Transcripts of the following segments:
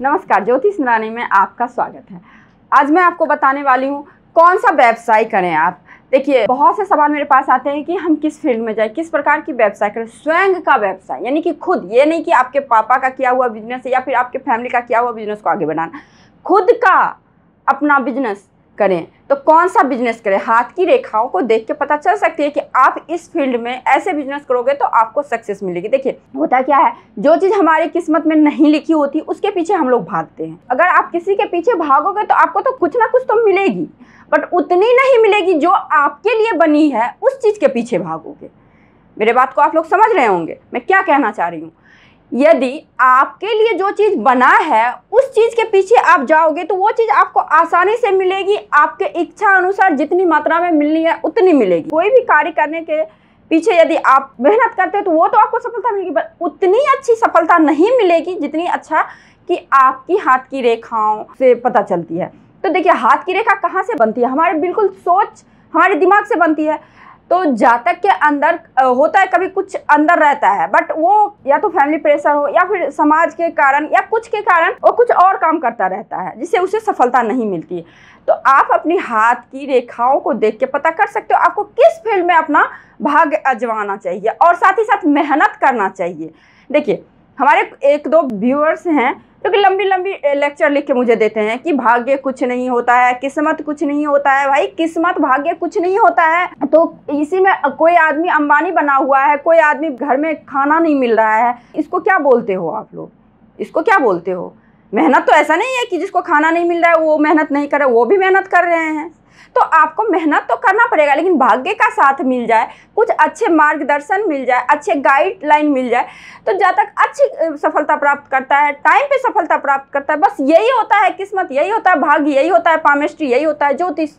नमस्कार ज्योतिष नारायणी में आपका स्वागत है आज मैं आपको बताने वाली हूँ कौन सा व्यवसाय करें आप देखिए बहुत से सवाल मेरे पास आते हैं कि हम किस फील्ड में जाएं किस प्रकार की व्यवसाय करें स्वयं का व्यवसाय यानी कि खुद ये नहीं कि आपके पापा का किया हुआ बिजनेस या फिर आपके फैमिली का किया हुआ बिजनेस को आगे बढ़ाना खुद का अपना बिजनेस करें तो कौन सा बिजनेस करें हाथ की रेखाओं को देख के पता चल सकती है कि आप इस फील्ड में ऐसे बिजनेस करोगे तो आपको सक्सेस मिलेगी देखिए होता क्या है जो चीज़ हमारी किस्मत में नहीं लिखी होती उसके पीछे हम लोग भागते हैं अगर आप किसी के पीछे भागोगे तो आपको तो कुछ ना कुछ तो मिलेगी बट उतनी नहीं मिलेगी जो आपके लिए बनी है उस चीज़ के पीछे भागोगे मेरे बात को आप लोग समझ रहे होंगे मैं क्या कहना चाह रही हूँ यदि आपके लिए जो चीज़ बना है उस चीज़ के पीछे आप जाओगे तो वो चीज़ आपको आसानी से मिलेगी आपके इच्छा अनुसार जितनी मात्रा में मिलनी है उतनी मिलेगी कोई भी कार्य करने के पीछे यदि आप मेहनत करते हो तो वो तो आपको सफलता मिलेगी पर उतनी अच्छी सफलता नहीं मिलेगी जितनी अच्छा कि आपकी हाथ की रेखाओं से पता चलती है तो देखिए हाथ की रेखा कहाँ से बनती है हमारे बिल्कुल सोच हमारे दिमाग से बनती है तो जातक के अंदर होता है कभी कुछ अंदर रहता है बट वो या तो फैमिली प्रेशर हो या फिर समाज के कारण या कुछ के कारण वो कुछ और काम करता रहता है जिससे उसे सफलता नहीं मिलती तो आप अपने हाथ की रेखाओं को देख के पता कर सकते हो आपको किस फील्ड में अपना भाग अजवाना चाहिए और साथ ही साथ मेहनत करना चाहिए देखिए हमारे एक दो व्यूअर्स हैं जो कि लंबी लंबी लेक्चर लिख के मुझे देते हैं कि भाग्य कुछ नहीं होता है किस्मत कुछ नहीं होता है भाई किस्मत भाग्य कुछ नहीं होता है तो इसी में कोई आदमी अंबानी बना हुआ है कोई आदमी घर में खाना नहीं मिल रहा है इसको क्या बोलते हो आप लोग इसको क्या बोलते हो मेहनत तो ऐसा नहीं है कि जिसको खाना नहीं मिल रहा है वो मेहनत नहीं कर रहे वो भी मेहनत कर रहे हैं तो आपको मेहनत तो करना पड़ेगा लेकिन भाग्य का साथ मिल जाए कुछ अच्छे मार्गदर्शन मिल जाए अच्छे गाइडलाइन मिल जाए तो जहाँ तक अच्छी सफलता प्राप्त करता है टाइम पे सफलता प्राप्त करता है बस यही होता है किस्मत यही होता है भाग्य यही होता है पामिस्ट्री यही होता है ज्योतिष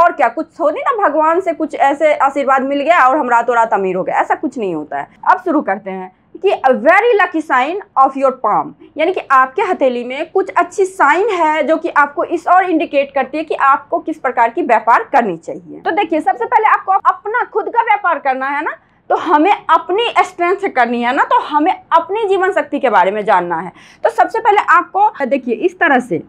और क्या कुछ थोड़ी ना भगवान से कुछ ऐसे आशीर्वाद मिल गया और हम रातों रात अमीर हो गए ऐसा कुछ नहीं होता है अब शुरू करते हैं कि very lucky sign of your palm यानी कि आपके हथेली में कुछ अच्छी साइन है जो कि आपको इस और इंडिकेट करती है कि आपको किस प्रकार की व्यापार करनी चाहिए तो देखिए सबसे पहले आपको अपना खुद का व्यापार करना है ना तो हमें अपनी स्ट्रेंथ से करनी है ना तो हमें अपनी जीवन शक्ति के बारे में जानना है तो सबसे पहले आपको देखिए इस तरह से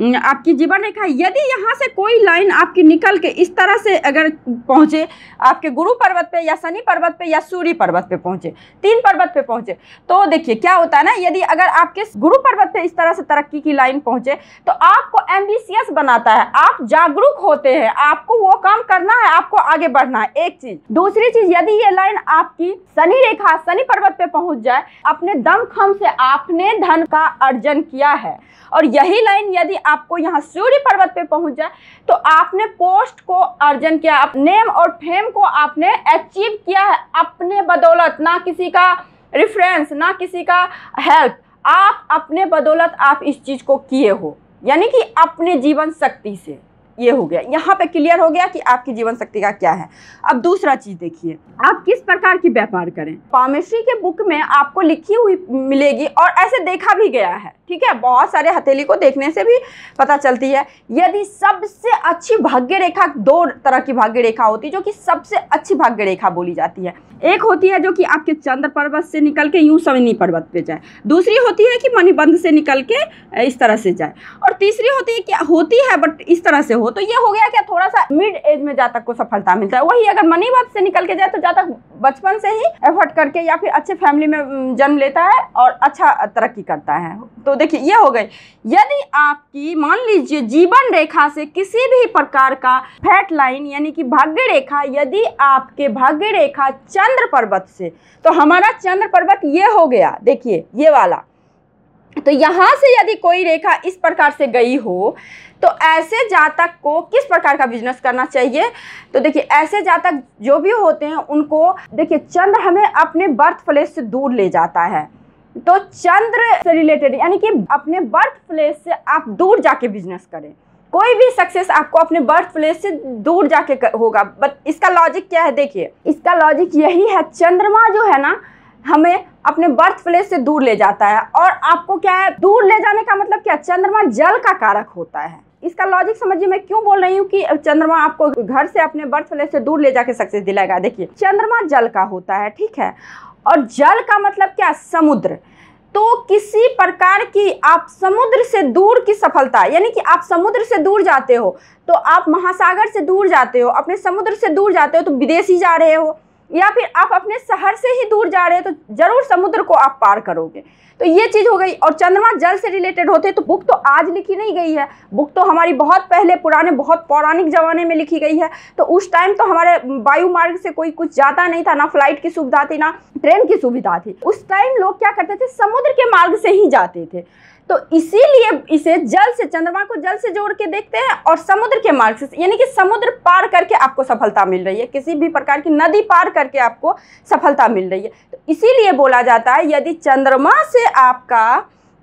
आपकी जीवन रेखा यदि यहाँ से कोई लाइन आपकी निकल के इस तरह से अगर पहुँचे आपके गुरु पर्वत पे या शनि पर्वत पे या सूर्य पर्वत पे पहुँचे तीन पर्वत पे पहुँचे तो देखिए क्या होता है ना यदि अगर आपके गुरु पर्वत पे इस तरह से तरक्की की लाइन पहुँचे तो आपको एम्बिसियस बनाता है आप जागरूक होते हैं आपको वो काम करना है आपको आगे बढ़ना है एक चीज दूसरी चीज यदि ये लाइन आपकी शनि रेखा शनि पर्वत पे पहुँच जाए अपने खम से आपने धन का अर्जन किया है और यही लाइन यदि आपको यहाँ सूर्य पर्वत पे पहुंच जाए तो आपने पोस्ट को अर्जन किया नेम और फेम को आपने अचीव किया है अपने बदौलत ना किसी का रिफरेंस ना किसी का हेल्प आप अपने बदौलत आप इस चीज़ को किए हो यानी कि अपने जीवन शक्ति से ये हो गया यहाँ पे क्लियर हो गया कि आपकी जीवन शक्ति का क्या है अब दूसरा चीज देखिए आप किस प्रकार की व्यापार करें फार्मेसी के बुक में आपको लिखी हुई मिलेगी और ऐसे देखा भी गया है ठीक है बहुत सारे हथेली को देखने से भी पता चलती है यदि सबसे अच्छी भाग्य रेखा दो तरह की भाग्य रेखा होती है जो कि सबसे अच्छी भाग्य रेखा बोली जाती है एक होती है जो कि आपके चंद्र पर्वत से निकल के यूं सविनी पर्वत पे जाए दूसरी होती है कि मणिबंध से निकल के इस तरह से जाए और तीसरी होती है कि होती है बट इस तरह से हो तो ये हो गया क्या थोड़ा सा मिड एज में जातक को सफलता मिलता है वही अगर मनी बात से निकल के जाए तो जातक बचपन से ही एफर्ट करके या फिर अच्छे फैमिली में जन्म लेता है और अच्छा तरक्की करता है तो देखिए ये हो गई यदि आपकी मान लीजिए जीवन रेखा से किसी भी प्रकार का फैट लाइन यानी कि भाग्य रेखा यदि आपके भाग्य रेखा चंद्र पर्वत से तो हमारा चंद्र पर्वत ये हो गया देखिए ये वाला तो यहाँ से यदि कोई रेखा इस प्रकार से गई हो तो ऐसे जातक को किस प्रकार का बिजनेस करना चाहिए तो देखिए ऐसे जातक जो भी होते हैं उनको देखिए चंद्र हमें अपने बर्थ प्लेस से दूर ले जाता है तो चंद्र से रिलेटेड यानी कि अपने बर्थ प्लेस से आप दूर जाके बिजनेस करें कोई भी सक्सेस आपको अपने बर्थ प्लेस से दूर जाके होगा बट इसका लॉजिक क्या है देखिए इसका लॉजिक यही है चंद्रमा जो है ना हमें अपने बर्थ प्लेस से दूर ले जाता है और आपको क्या है दूर ले जाने का मतलब क्या चंद्रमा जल का कारक होता है इसका लॉजिक समझिए मैं क्यों बोल रही हूँ कि चंद्रमा आपको घर से अपने बर्थ प्लेस से दूर ले जाके सक्सेस दिलाएगा देखिए चंद्रमा जल का होता है ठीक है और जल का मतलब क्या समुद्र तो किसी प्रकार की आप समुद्र से दूर की सफलता यानी कि आप समुद्र से दूर जाते हो तो आप महासागर से दूर जाते हो अपने समुद्र से दूर जाते हो तो विदेशी जा रहे हो या फिर आप अपने शहर से ही दूर जा रहे हैं तो जरूर समुद्र को आप पार करोगे तो ये चीज़ हो गई और चंद्रमा जल से रिलेटेड होते हैं तो बुक तो आज लिखी नहीं गई है बुक तो हमारी बहुत पहले पुराने बहुत पौराणिक ज़माने में लिखी गई है तो उस टाइम तो हमारे वायु मार्ग से कोई कुछ जाता नहीं था ना फ्लाइट की सुविधा थी ना ट्रेन की सुविधा थी उस टाइम लोग क्या करते थे समुद्र के मार्ग से ही जाते थे तो इसीलिए इसे जल से चंद्रमा को जल से जोड़ के देखते हैं और समुद्र के मार्ग से यानी कि समुद्र पार करके आपको सफलता मिल रही है किसी भी प्रकार की नदी पार करके आपको सफलता मिल रही है तो इसीलिए बोला जाता है यदि चंद्रमा से आपका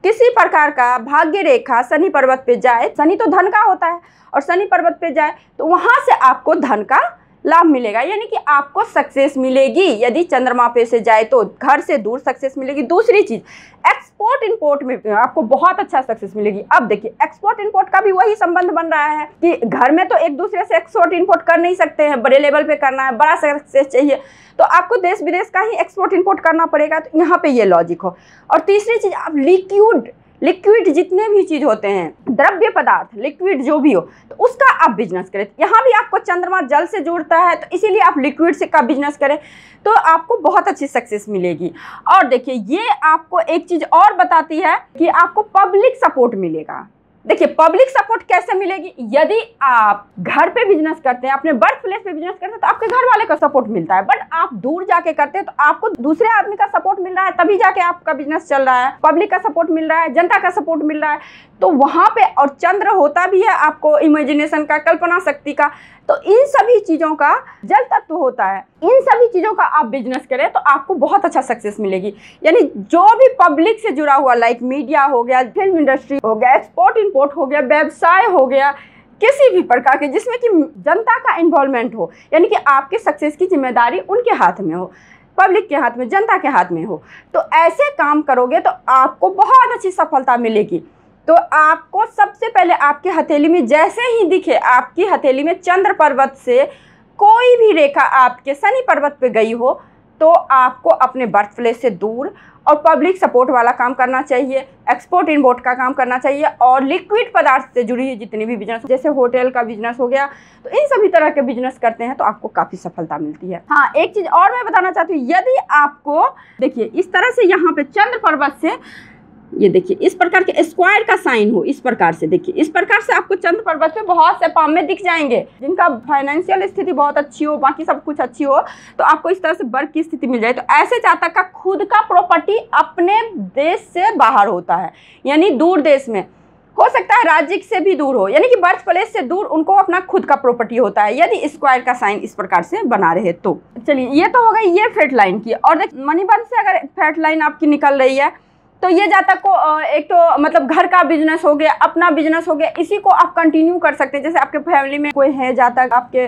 किसी प्रकार का भाग्य रेखा शनि पर्वत पे जाए शनि तो धन का होता है और शनि पर्वत पे जाए तो वहाँ से आपको धन का लाभ मिलेगा यानी कि आपको सक्सेस मिलेगी यदि चंद्रमा पे से जाए तो घर से दूर सक्सेस मिलेगी दूसरी चीज़ एक्सपोर्ट इंपोर्ट में आपको बहुत अच्छा सक्सेस मिलेगी अब देखिए एक्सपोर्ट इंपोर्ट का भी वही संबंध बन रहा है कि घर में तो एक दूसरे से एक्सपोर्ट इंपोर्ट कर नहीं सकते हैं बड़े लेवल पे करना है बड़ा सक्सेस चाहिए तो आपको देश विदेश का ही एक्सपोर्ट इंपोर्ट करना पड़ेगा तो यहाँ पे ये लॉजिक हो और तीसरी चीज़ आप लिक्विड लिक्विड जितने भी चीज़ होते हैं द्रव्य पदार्थ लिक्विड जो भी हो तो उसका आप बिजनेस करें यहाँ भी आपको चंद्रमा जल से जुड़ता है तो इसीलिए आप लिक्विड से का बिजनेस करें तो आपको बहुत अच्छी सक्सेस मिलेगी और देखिए ये आपको एक चीज़ और बताती है कि आपको पब्लिक सपोर्ट मिलेगा देखिए पब्लिक सपोर्ट कैसे मिलेगी यदि आप घर पे बिजनेस करते हैं अपने बर्थ प्लेस पे बिजनेस करते हैं तो आपके घर वाले का सपोर्ट मिलता है बट आप दूर जाके करते हैं तो आपको दूसरे आदमी का सपोर्ट मिल रहा है तभी जाके आपका बिजनेस चल रहा है पब्लिक का सपोर्ट मिल रहा है जनता का सपोर्ट मिल रहा है तो वहाँ पे और चंद्र होता भी है आपको इमेजिनेशन का कल्पना शक्ति का तो इन सभी चीज़ों का जल तत्व होता है इन सभी चीज़ों का आप बिजनेस करें तो आपको बहुत अच्छा सक्सेस मिलेगी यानी जो भी पब्लिक से जुड़ा हुआ लाइक मीडिया हो गया फिल्म इंडस्ट्री हो गया एक्सपोर्ट इम्पोर्ट हो गया व्यवसाय हो गया किसी भी प्रकार के जिसमें कि जनता का इन्वॉल्वमेंट हो यानी कि आपके सक्सेस की जिम्मेदारी उनके हाथ में हो पब्लिक के हाथ में जनता के हाथ में हो तो ऐसे काम करोगे तो आपको बहुत अच्छी सफलता मिलेगी तो आपको सबसे पहले आपकी हथेली में जैसे ही दिखे आपकी हथेली में चंद्र पर्वत से कोई भी रेखा आपके शनि पर्वत पे गई हो तो आपको अपने बर्थ प्लेस से दूर और पब्लिक सपोर्ट वाला काम करना चाहिए एक्सपोर्ट इम्पोर्ट का काम करना चाहिए और लिक्विड पदार्थ से जुड़ी हुई जितनी भी बिजनेस जैसे होटल का बिजनेस हो गया तो इन सभी तरह के बिजनेस करते हैं तो आपको काफ़ी सफलता मिलती है हाँ एक चीज़ और मैं बताना चाहती हूँ यदि आपको देखिए इस तरह से यहाँ पे चंद्र पर्वत से ये देखिए इस प्रकार के स्क्वायर का साइन हो इस प्रकार से देखिए इस प्रकार से आपको चंद्र पर्वत पे बहुत से में दिख जाएंगे जिनका फाइनेंशियल स्थिति बहुत अच्छी हो बाकी सब कुछ अच्छी हो तो आपको इस तरह से वर्ग की स्थिति मिल जाए तो ऐसे जातक का खुद का प्रॉपर्टी अपने देश से बाहर होता है यानी दूर देश में हो सकता है राज्य से भी दूर हो यानी कि बर्थ प्लेस से दूर उनको अपना खुद का प्रॉपर्टी होता है यदि स्क्वायर का साइन इस प्रकार से बना रहे तो चलिए ये तो हो गई ये फेट लाइन की और मनी मणिबंध से अगर फेट लाइन आपकी निकल रही है तो ये जातक को एक तो मतलब घर का बिजनेस हो गया अपना बिजनेस हो गया इसी को आप कंटिन्यू कर सकते हैं जैसे आपके फैमिली में कोई है जातक आपके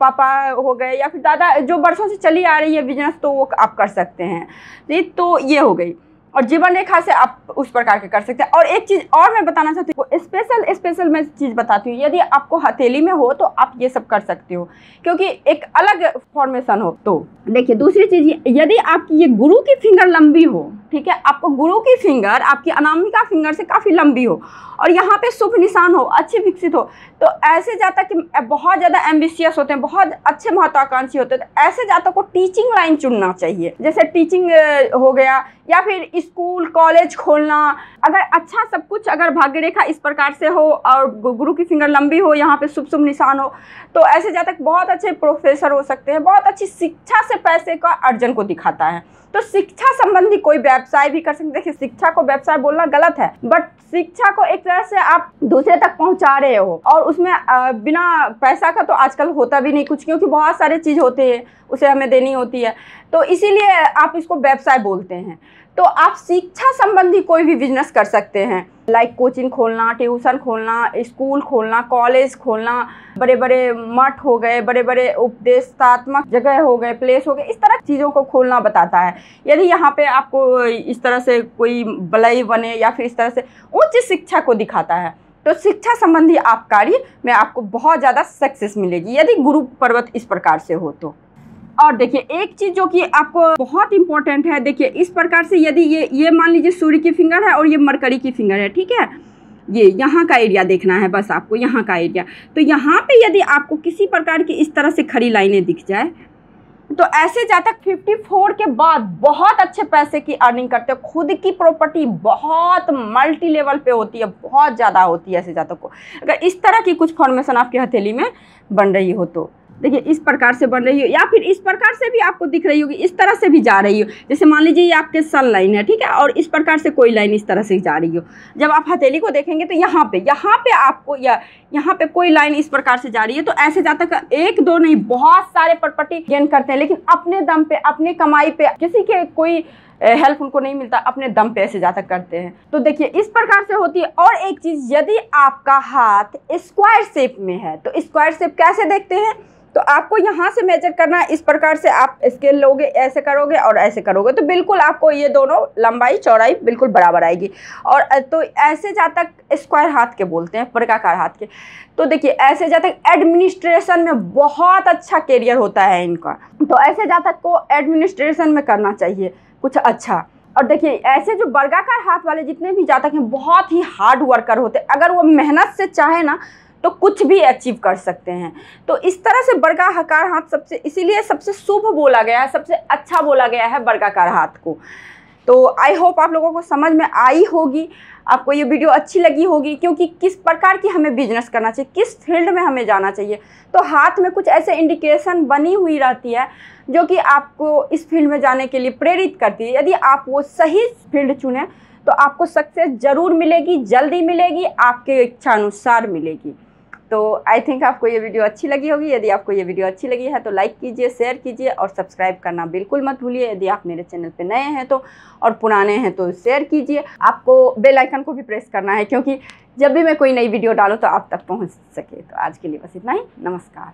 पापा हो गए या फिर दादा जो बरसों से चली आ रही है बिजनेस तो वो आप कर सकते हैं तो ये हो गई और जीवन रेखा से आप उस प्रकार के कर सकते हैं और एक चीज़ और मैं बताना चाहती हूँ स्पेशल स्पेशल मैं चीज़ बताती हूँ यदि आपको हथेली में हो तो आप ये सब कर सकते हो क्योंकि एक अलग फॉर्मेशन हो तो देखिए दूसरी चीज़ यदि आपकी ये गुरु की फिंगर लंबी हो ठीक है आपको गुरु की फिंगर आपकी अनामिका फिंगर से काफ़ी लंबी हो और यहाँ पे शुभ निशान हो अच्छे विकसित हो तो ऐसे जाता कि बहुत ज़्यादा एम्बिशियस होते हैं बहुत अच्छे महत्वाकांक्षी होते हैं तो ऐसे जातक को टीचिंग लाइन चुनना चाहिए जैसे टीचिंग हो गया या फिर स्कूल कॉलेज खोलना अगर अच्छा सब कुछ अगर भाग्य रेखा इस प्रकार से हो और गुरु की फिंगर लंबी हो यहाँ पे शुभ शुभ निशान हो तो ऐसे जातक बहुत अच्छे प्रोफेसर हो सकते हैं बहुत अच्छी शिक्षा से पैसे का अर्जन को दिखाता है तो शिक्षा संबंधी कोई व्यवसाय भी कर सकते देखिए शिक्षा को व्यवसाय बोलना गलत है बट शिक्षा को एक तरह से आप दूसरे तक पहुंचा रहे हो और उसमें बिना पैसा का तो आजकल होता भी नहीं कुछ क्योंकि बहुत सारे चीज़ होते हैं उसे हमें देनी होती है तो इसीलिए आप इसको व्यवसाय बोलते हैं तो आप शिक्षा संबंधी कोई भी बिजनेस कर सकते हैं लाइक कोचिंग खोलना ट्यूशन खोलना स्कूल खोलना कॉलेज खोलना बड़े बड़े मठ हो गए बड़े बड़े उपदेशात्मक जगह हो गए प्लेस हो गए इस तरह चीज़ों को खोलना बताता है यदि यहाँ पे आपको इस तरह से कोई बलई बने या फिर इस तरह से उच्च शिक्षा को दिखाता है तो शिक्षा संबंधी आप कार्य में आपको बहुत ज़्यादा सक्सेस मिलेगी यदि गुरु पर्वत इस प्रकार से हो तो और देखिए एक चीज़ जो कि आपको बहुत इंपॉर्टेंट है देखिए इस प्रकार से यदि ये ये मान लीजिए सूर्य की फिंगर है और ये मरकरी की फिंगर है ठीक है ये यहाँ का एरिया देखना है बस आपको यहाँ का एरिया तो यहाँ पे यदि आपको किसी प्रकार की इस तरह से खड़ी लाइनें दिख जाए तो ऐसे जातक 54 के बाद बहुत अच्छे पैसे की अर्निंग करते हो खुद की प्रॉपर्टी बहुत मल्टी लेवल पे होती है बहुत ज़्यादा होती है ऐसे जातक को अगर इस तरह की कुछ फॉर्मेशन आपकी हथेली में बन रही हो तो देखिए इस प्रकार से बन रही हो या फिर इस प्रकार से भी आपको दिख रही होगी इस तरह से भी जा रही हो जैसे मान लीजिए ये आपके सन लाइन है ठीक है और इस प्रकार से कोई लाइन इस तरह से जा रही हो जब आप हथेली को देखेंगे तो यहाँ पे यहाँ पे आपको या यहाँ पे कोई लाइन इस प्रकार से जा रही है तो ऐसे जाता का एक दो नहीं बहुत सारे पटपटी गेन करते हैं लेकिन अपने दम पे अपने कमाई पे किसी के कोई हेल्प उनको नहीं मिलता अपने दम पे ऐसे ज़्यादा करते हैं तो देखिए इस प्रकार से होती है और एक चीज़ यदि आपका हाथ स्क्वायर शेप में है तो स्क्वायर शेप कैसे देखते हैं तो आपको यहाँ से मेजर करना इस प्रकार से आप स्केल लोगे ऐसे करोगे और ऐसे करोगे तो बिल्कुल आपको ये दोनों लंबाई चौड़ाई बिल्कुल बराबर आएगी और तो ऐसे जातक स्क्वायर हाथ के बोलते हैं प्रकाकार हाथ के तो देखिए ऐसे जातक एडमिनिस्ट्रेशन में बहुत अच्छा करियर होता है इनका तो ऐसे जातक को एडमिनिस्ट्रेशन में करना चाहिए कुछ अच्छा और देखिए ऐसे जो बर्गाकार हाथ वाले जितने भी जातक हैं बहुत ही हार्ड वर्कर होते हैं अगर वो मेहनत से चाहे ना तो कुछ भी अचीव कर सकते हैं तो इस तरह से वर्गाकार हाथ सबसे इसीलिए सबसे शुभ बोला गया है सबसे अच्छा बोला गया है बर्गाकार हाथ को तो आई होप आप लोगों को समझ में आई होगी आपको ये वीडियो अच्छी लगी होगी क्योंकि किस प्रकार की हमें बिजनेस करना चाहिए किस फील्ड में हमें जाना चाहिए तो हाथ में कुछ ऐसे इंडिकेशन बनी हुई रहती है जो कि आपको इस फील्ड में जाने के लिए प्रेरित करती है यदि आप वो सही फील्ड चुने तो आपको सक्सेस ज़रूर मिलेगी जल्दी मिलेगी आपके इच्छा अनुसार मिलेगी तो आई थिंक आपको ये वीडियो अच्छी लगी होगी यदि आपको ये वीडियो अच्छी लगी है तो लाइक कीजिए शेयर कीजिए और सब्सक्राइब करना बिल्कुल मत भूलिए यदि आप मेरे चैनल पर नए हैं तो और पुराने हैं तो शेयर कीजिए आपको बेल आइकन को भी प्रेस करना है क्योंकि जब भी मैं कोई नई वीडियो डालूँ तो आप तक पहुँच सके तो आज के लिए बस इतना ही नमस्कार